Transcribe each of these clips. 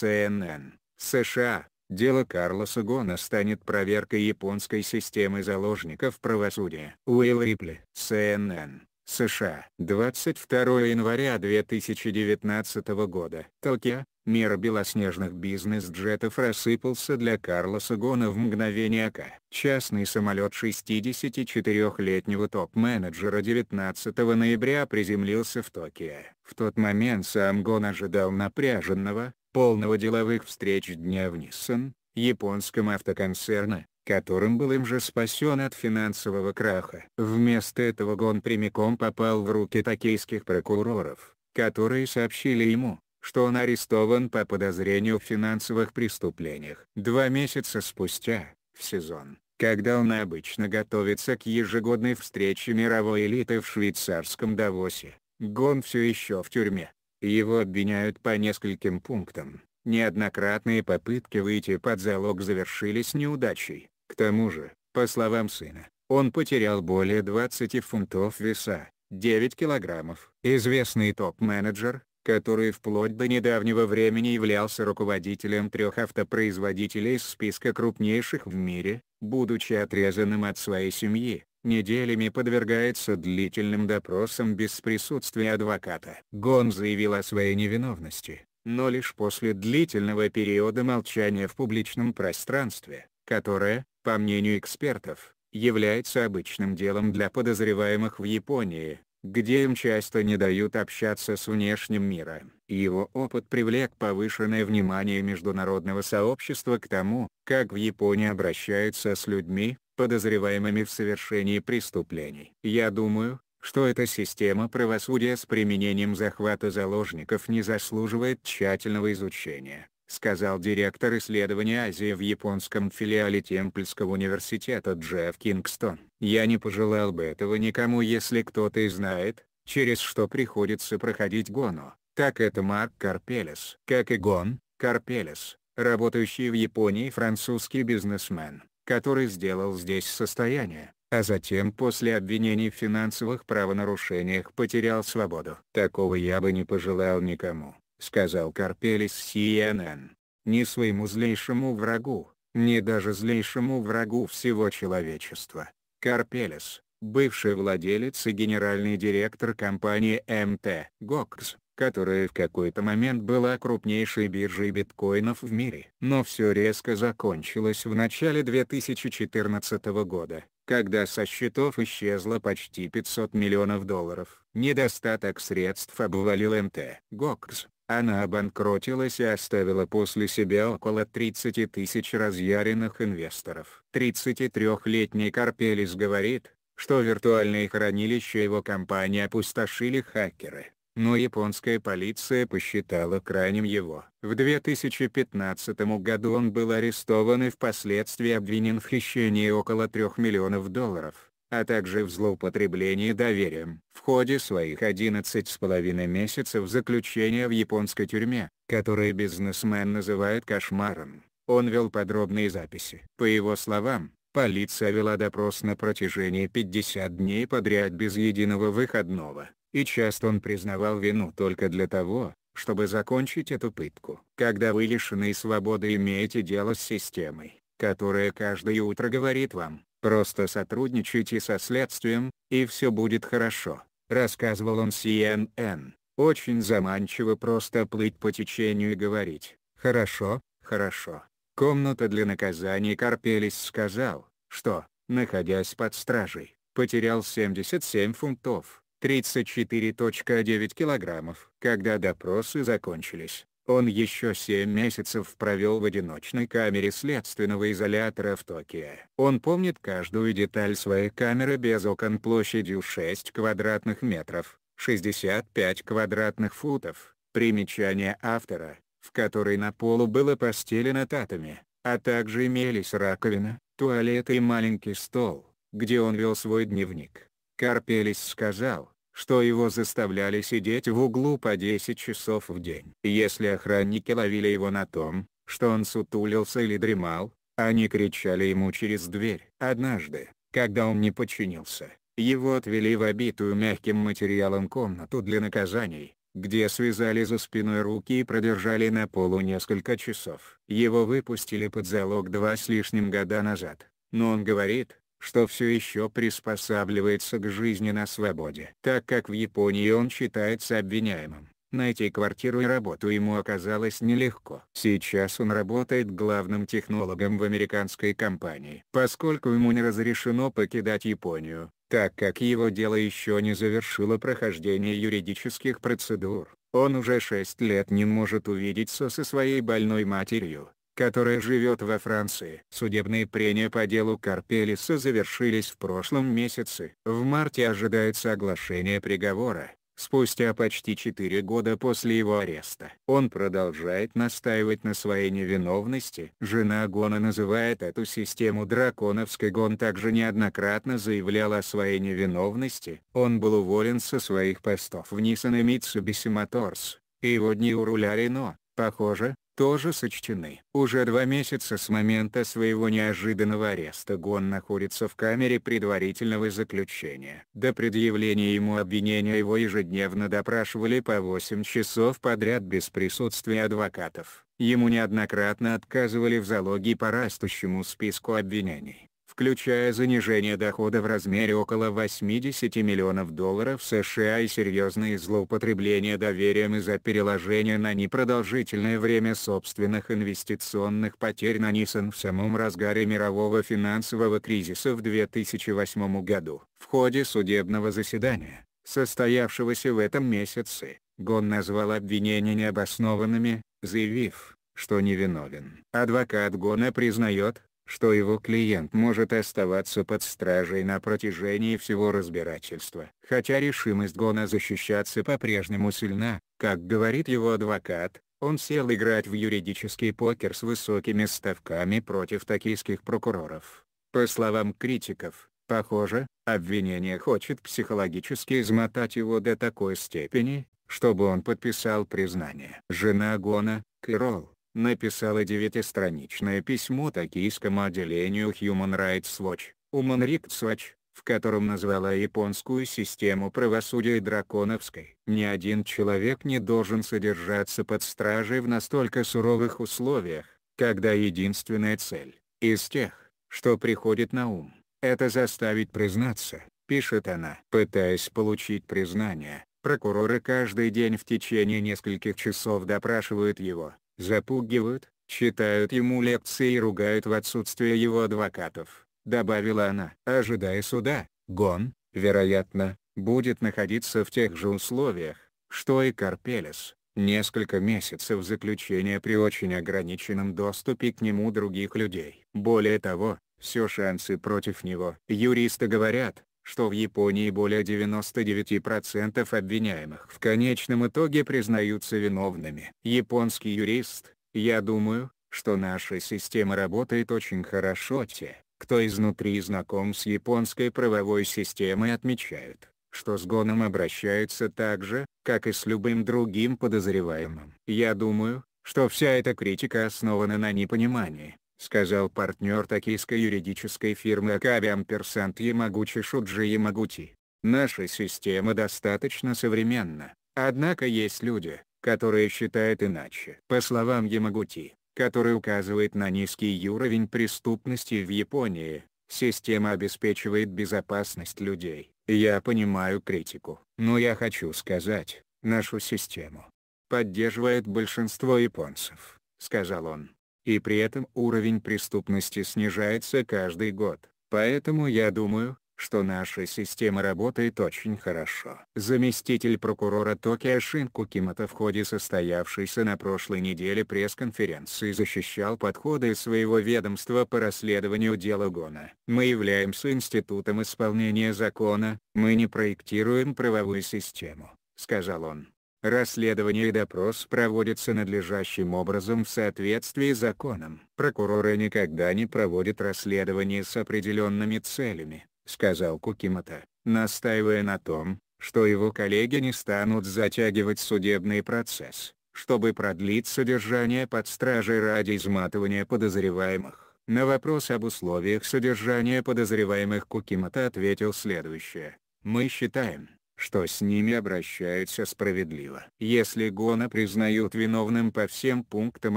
CNN, США, дело Карлоса Гона станет проверкой японской системы заложников правосудия. Уилл Рипли, CNN, США. 22 января 2019 года. Токио. Мир белоснежных бизнес-джетов рассыпался для Карлоса Гона в мгновение ока. Частный самолет 64-летнего топ-менеджера 19 ноября приземлился в Токио. В тот момент сам Гон ожидал напряженного, полного деловых встреч дня в Nissan, японском автоконцерна, которым был им же спасен от финансового краха. Вместо этого Гон прямиком попал в руки токийских прокуроров, которые сообщили ему, что он арестован по подозрению в финансовых преступлениях. Два месяца спустя, в сезон, когда он обычно готовится к ежегодной встрече мировой элиты в швейцарском Давосе, Гон все еще в тюрьме. Его обвиняют по нескольким пунктам. Неоднократные попытки выйти под залог завершились неудачей. К тому же, по словам сына, он потерял более 20 фунтов веса, 9 килограммов. Известный топ-менеджер, который вплоть до недавнего времени являлся руководителем трех автопроизводителей из списка крупнейших в мире, будучи отрезанным от своей семьи, неделями подвергается длительным допросам без присутствия адвоката. Гон заявил о своей невиновности, но лишь после длительного периода молчания в публичном пространстве, которое, по мнению экспертов, является обычным делом для подозреваемых в Японии, где им часто не дают общаться с внешним миром. Его опыт привлек повышенное внимание международного сообщества к тому, как в Японии обращаются с людьми, подозреваемыми в совершении преступлений. Я думаю, что эта система правосудия с применением захвата заложников не заслуживает тщательного изучения, сказал директор исследования Азии в японском филиале Темплского университета Джефф Кингстон. Я не пожелал бы этого никому если кто-то и знает, через что приходится проходить Гону, так это Марк Карпелес. Как и Гон, Карпелес, работающий в Японии французский бизнесмен который сделал здесь состояние, а затем после обвинений в финансовых правонарушениях потерял свободу. «Такого я бы не пожелал никому», — сказал Карпелис CNN. «Ни своему злейшему врагу, ни даже злейшему врагу всего человечества». Карпелис, бывший владелец и генеральный директор компании МТ «Гокс», которая в какой-то момент была крупнейшей биржей биткоинов в мире. Но все резко закончилось в начале 2014 года, когда со счетов исчезло почти 500 миллионов долларов. Недостаток средств обвалил МТ. ГОКС. Она обанкротилась и оставила после себя около 30 тысяч разъяренных инвесторов. 33-летний Карпелис говорит, что виртуальные хранилища его компании опустошили хакеры но японская полиция посчитала крайним его. В 2015 году он был арестован и впоследствии обвинен в хищении около 3 миллионов долларов, а также в злоупотреблении доверием. В ходе своих 11,5 месяцев заключения в японской тюрьме, которое бизнесмен называет кошмаром, он вел подробные записи. По его словам, Полиция вела допрос на протяжении 50 дней подряд без единого выходного и часто он признавал вину только для того, чтобы закончить эту пытку. Когда вы лишены свободы имеете дело с системой, которая каждое утро говорит вам, просто сотрудничайте со следствием, и все будет хорошо, рассказывал он CNN. Очень заманчиво просто плыть по течению и говорить, хорошо, хорошо. Комната для наказаний Карпелис сказал, что, находясь под стражей, потерял 77 фунтов. 34.9 килограммов. Когда допросы закончились, он еще 7 месяцев провел в одиночной камере следственного изолятора в Токио. Он помнит каждую деталь своей камеры без окон площадью 6 квадратных метров, 65 квадратных футов. Примечание автора, в которой на полу было постелено татами, а также имелись раковина, туалет и маленький стол, где он вел свой дневник. Карпелис сказал, что его заставляли сидеть в углу по 10 часов в день. Если охранники ловили его на том, что он сутулился или дремал, они кричали ему через дверь. Однажды, когда он не подчинился, его отвели в обитую мягким материалом комнату для наказаний, где связали за спиной руки и продержали на полу несколько часов. Его выпустили под залог два с лишним года назад, но он говорит, что все еще приспосабливается к жизни на свободе. Так как в Японии он считается обвиняемым, найти квартиру и работу ему оказалось нелегко. Сейчас он работает главным технологом в американской компании. Поскольку ему не разрешено покидать Японию, так как его дело еще не завершило прохождение юридических процедур, он уже шесть лет не может увидеться со своей больной матерью которая живет во Франции. Судебные прения по делу Карпелиса завершились в прошлом месяце. В марте ожидается оглашение приговора, спустя почти 4 года после его ареста. Он продолжает настаивать на своей невиновности. Жена Гона называет эту систему драконовской. Гон также неоднократно заявлял о своей невиновности. Он был уволен со своих постов в Nissan и Mitsubishi Motors, и его дни у руля Рено. Похоже, тоже сочтены. Уже два месяца с момента своего неожиданного ареста Гон находится в камере предварительного заключения. До предъявления ему обвинения его ежедневно допрашивали по 8 часов подряд без присутствия адвокатов. Ему неоднократно отказывали в залоге по растущему списку обвинений включая занижение дохода в размере около 80 миллионов долларов США и серьезные злоупотребления доверием из-за переложения на непродолжительное время собственных инвестиционных потерь на Nissan в самом разгаре мирового финансового кризиса в 2008 году. В ходе судебного заседания, состоявшегося в этом месяце, Гон назвал обвинения необоснованными, заявив, что невиновен. Адвокат Гона признает, что его клиент может оставаться под стражей на протяжении всего разбирательства. Хотя решимость Гона защищаться по-прежнему сильна, как говорит его адвокат, он сел играть в юридический покер с высокими ставками против токийских прокуроров. По словам критиков, похоже, обвинение хочет психологически измотать его до такой степени, чтобы он подписал признание. Жена Гона, Кэрол, написала девятистраничное письмо токийскому отделению Human Rights Watch, Human Rights Watch, в котором назвала японскую систему правосудия драконовской. Ни один человек не должен содержаться под стражей в настолько суровых условиях, когда единственная цель, из тех, что приходит на ум, это заставить признаться, пишет она. Пытаясь получить признание, прокуроры каждый день в течение нескольких часов допрашивают его, запугивают, читают ему лекции и ругают в отсутствие его адвокатов, добавила она. Ожидая суда, Гон, вероятно, будет находиться в тех же условиях, что и Карпелес, несколько месяцев заключения при очень ограниченном доступе к нему других людей. Более того, все шансы против него. Юристы говорят, что в Японии более 99% обвиняемых в конечном итоге признаются виновными. Японский юрист, я думаю, что наша система работает очень хорошо те, кто изнутри знаком с японской правовой системой отмечают, что с гоном обращаются так же, как и с любым другим подозреваемым. Я думаю, что вся эта критика основана на непонимании, сказал партнер токийской юридической фирмы Акаби Амперсант Ямагучи Шуджи Ямагути. Наша система достаточно современна, однако есть люди, которые считают иначе. По словам Ямагути, который указывает на низкий уровень преступности в Японии, система обеспечивает безопасность людей. Я понимаю критику, но я хочу сказать, нашу систему поддерживает большинство японцев, сказал он и при этом уровень преступности снижается каждый год. Поэтому я думаю, что наша система работает очень хорошо. Заместитель прокурора Токио Шин Кукимото в ходе состоявшейся на прошлой неделе пресс-конференции защищал подходы своего ведомства по расследованию дела Гона. Мы являемся институтом исполнения закона, мы не проектируем правовую систему, сказал он. Расследование и допрос проводятся надлежащим образом в соответствии с законом. Прокуроры никогда не проводят расследование с определенными целями, сказал Кукимата, настаивая на том, что его коллеги не станут затягивать судебный процесс, чтобы продлить содержание под стражей ради изматывания подозреваемых. На вопрос об условиях содержания подозреваемых Кукимата ответил следующее. «Мы считаем, что с ними обращаются справедливо. Если Гона признают виновным по всем пунктам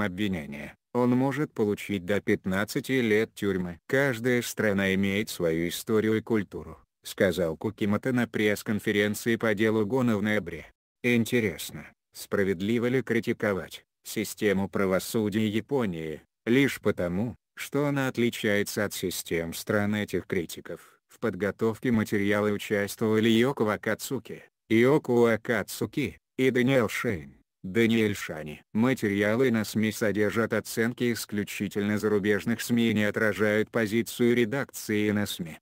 обвинения, он может получить до 15 лет тюрьмы. «Каждая страна имеет свою историю и культуру», — сказал Кукимото на пресс-конференции по делу Гона в ноябре. Интересно, справедливо ли критиковать систему правосудия Японии, лишь потому, что она отличается от систем стран этих критиков. В подготовке материала участвовали Йоко Акацуки, Йоко Акацуки и Даниэль Шейн. Даниэль Шани. Материалы на СМИ содержат оценки исключительно зарубежных СМИ и не отражают позицию редакции на СМИ.